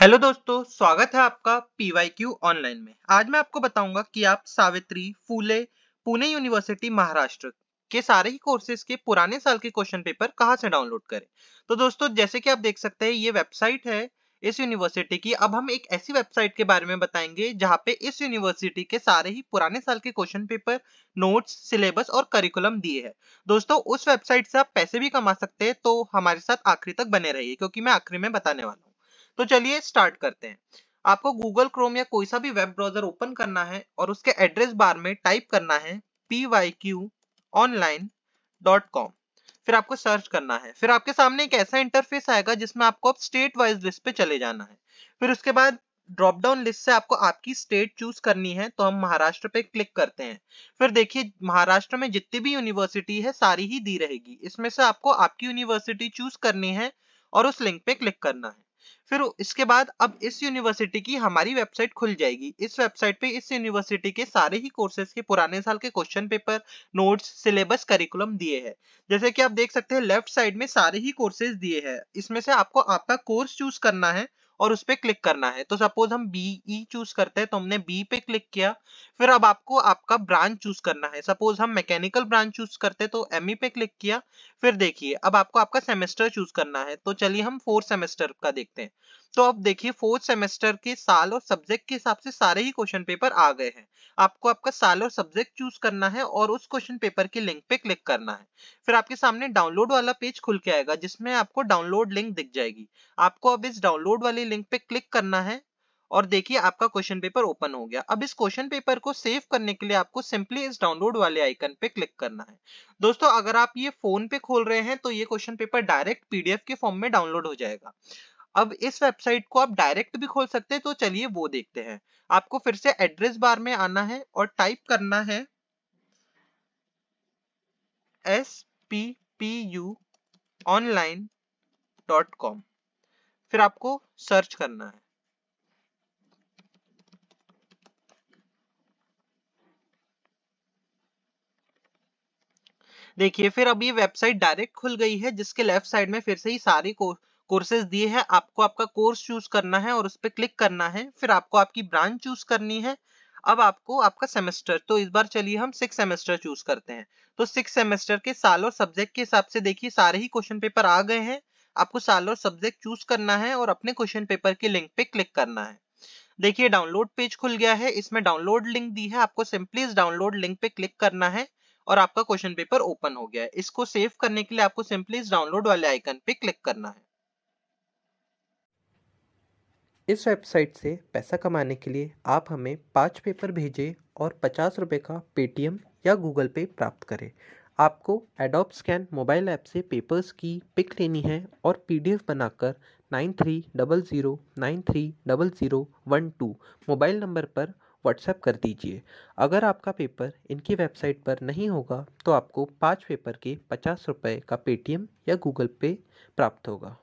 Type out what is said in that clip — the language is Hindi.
हेलो दोस्तों स्वागत है आपका पीवाईक्यू ऑनलाइन में आज मैं आपको बताऊंगा कि आप सावित्री फूले पुणे यूनिवर्सिटी महाराष्ट्र के सारे ही कोर्सेज के पुराने साल के क्वेश्चन पेपर कहाँ से डाउनलोड करें तो दोस्तों जैसे कि आप देख सकते हैं ये वेबसाइट है इस यूनिवर्सिटी की अब हम एक ऐसी वेबसाइट के बारे में बताएंगे जहाँ पे इस यूनिवर्सिटी के सारे ही पुराने साल के क्वेश्चन पेपर नोट्स सिलेबस और करिकुलम दिए हैं दोस्तों उस वेबसाइट से आप पैसे भी कमा सकते हैं तो हमारे साथ आखिरी तक बने रहिए क्योंकि मैं आखिरी में बताने वाला हूँ तो चलिए स्टार्ट करते हैं आपको गूगल क्रोम या कोई सा भी वेब ब्राउजर ओपन करना है और उसके एड्रेस बार में टाइप करना है P Y Q online dot com फिर आपको सर्च करना है फिर आपके सामने एक ऐसा इंटरफेस आएगा जिसमें आपको अब स्टेट वाइज लिस्ट पे चले जाना है फिर उसके बाद ड्रॉप डाउन लिस्ट से आपको आपकी स्टेट चूज करनी है तो हम महाराष्ट्र पे क्लिक करते हैं फिर देखिए महाराष्ट्र में जितनी भी यूनिवर्सिटी है सारी ही दी रहेगी इसमें से आपको आपकी यूनिवर्सिटी चूज करनी है और उस लिंक पे क्लिक करना है फिर इसके बाद अब इस यूनिवर्सिटी की हमारी वेबसाइट खुल जाएगी इस वेबसाइट पे इस यूनिवर्सिटी के सारे ही कोर्सेज के पुराने साल के question paper notes syllabus curriculum दिए हैं जैसे कि आप देख सकते हैं लेफ्ट साइड में सारे ही कोर्सेज दिए हैं इसमें से आपको आपका कोर्स चूज करना है और उस पर क्लिक करना है तो सपोज हम बीई चूज e करते हैं तो हमने बी पे क्लिक किया फिर अब आपको आपका ब्रांच चूज करना है सपोज हम मैकेनिकल ब्रांच चूज करते हैं तो एम e पे क्लिक किया फिर देखिए अब आपको आपका सेमेस्टर चूज करना है तो चलिए हम फोर्थ सेमेस्टर का देखते हैं तो अब देखिए फोर्थ सेमेस्टर के साल और सब्जेक्ट के हिसाब से सारे ही क्वेश्चन पेपर आ गए हैं आपको आपका साल और सब्जेक्ट चूज करना है और उस क्वेश्चन पेपर के लिंक पे क्लिक करना है फिर आपके सामने डाउनलोड वाला पेज खुल के आएगा जिसमें आपको डाउनलोड लिंक दिख जाएगी आपको अब इस डाउनलोड वाले लिंक पे क्लिक करना है और देखिए आपका क्वेश्चन पेपर ओपन हो गया अब इस क्वेश्चन पेपर को सेव करने के लिए आपको सिंपली इस डाउनलोड वाले आइकन पे क्लिक करना है दोस्तों अगर आप ये फोन पे खोल रहे हैं तो ये क्वेश्चन पेपर डायरेक्ट पीडीएफ के फॉर्म में डाउनलोड हो जाएगा अब इस वेबसाइट को आप डायरेक्ट भी खोल सकते हैं तो चलिए वो देखते हैं आपको फिर से एड्रेस बार में आना है और टाइप करना है S P P U online dot com फिर आपको सर्च करना है देखिए फिर अब ये वेबसाइट डायरेक्ट खुल गई है जिसके लेफ्ट साइड में फिर से ही सारी को कोर्सेज दिए हैं आपको आपका कोर्स चूज करना है और उस पर क्लिक करना है फिर आपको आपकी ब्रांच चूज करनी है अब आपको आपका सेमेस्टर तो इस बार चलिए हम सिक्स सेमेस्टर चूज करते हैं तो सिक्स सेमेस्टर के साल और सब्जेक्ट के हिसाब से देखिए सारे ही क्वेश्चन पेपर आ गए हैं आपको साल और सब्जेक्ट चूज करना है और अपने क्वेश्चन पेपर के लिंक पे क्लिक करना है देखिए डाउनलोड पेज खुल गया है इसमें डाउनलोड लिंक दी है आपको सिंपली इस डाउनलोड लिंक पे क्लिक करना है और आपका क्वेश्चन पेपर ओपन हो गया है इसको सेव करने के लिए आपको सिंपली इस डाउनलोड वाले आइकन पे क्लिक करना है इस वेबसाइट से पैसा कमाने के लिए आप हमें पाँच पेपर भेजें और पचास रुपये का पेटीएम या गूगल पे प्राप्त करें आपको एडोप स्कैन मोबाइल ऐप से पेपर्स की पिक लेनी है और पीडीएफ बनाकर nine three double zero nine three double zero one two mobile number पर व्हाट्सएप कर दीजिए अगर आपका पेपर इनकी वेबसाइट पर नहीं होगा तो आपको पाँच पेपर के पचास रुपये का पेटीएम या गूगल पे प्राप्त होगा